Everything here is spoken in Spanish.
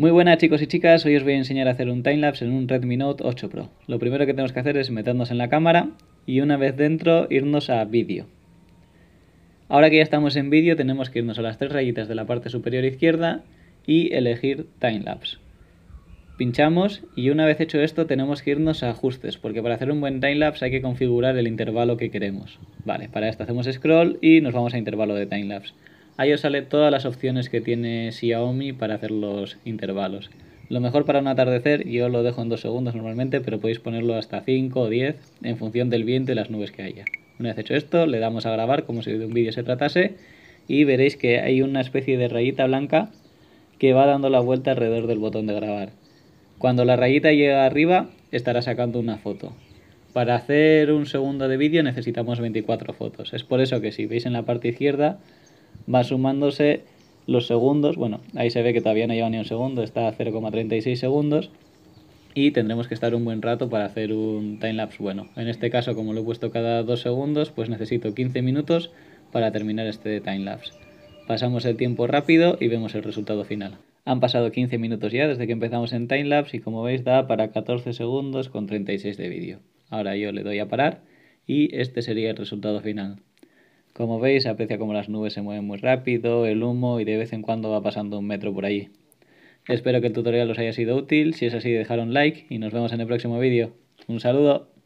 Muy buenas chicos y chicas, hoy os voy a enseñar a hacer un timelapse en un Redmi Note 8 Pro. Lo primero que tenemos que hacer es meternos en la cámara y una vez dentro irnos a vídeo. Ahora que ya estamos en vídeo tenemos que irnos a las tres rayitas de la parte superior izquierda y elegir timelapse. Pinchamos y una vez hecho esto tenemos que irnos a ajustes, porque para hacer un buen timelapse hay que configurar el intervalo que queremos. Vale, para esto hacemos scroll y nos vamos a intervalo de timelapse. Ahí os sale todas las opciones que tiene Xiaomi para hacer los intervalos. Lo mejor para un atardecer, yo lo dejo en 2 segundos normalmente, pero podéis ponerlo hasta 5 o 10 en función del viento y las nubes que haya. Una vez hecho esto, le damos a grabar como si de un vídeo se tratase y veréis que hay una especie de rayita blanca que va dando la vuelta alrededor del botón de grabar. Cuando la rayita llega arriba, estará sacando una foto. Para hacer un segundo de vídeo necesitamos 24 fotos. Es por eso que si veis en la parte izquierda va sumándose los segundos. Bueno, ahí se ve que todavía no lleva ni un segundo, está a 0,36 segundos. Y tendremos que estar un buen rato para hacer un lapse. bueno. En este caso, como lo he puesto cada 2 segundos, pues necesito 15 minutos para terminar este time timelapse. Pasamos el tiempo rápido y vemos el resultado final. Han pasado 15 minutos ya desde que empezamos en time lapse y como veis da para 14 segundos con 36 de vídeo. Ahora yo le doy a parar y este sería el resultado final. Como veis, aprecia como las nubes se mueven muy rápido, el humo y de vez en cuando va pasando un metro por allí. Espero que el tutorial os haya sido útil, si es así dejad un like y nos vemos en el próximo vídeo. ¡Un saludo!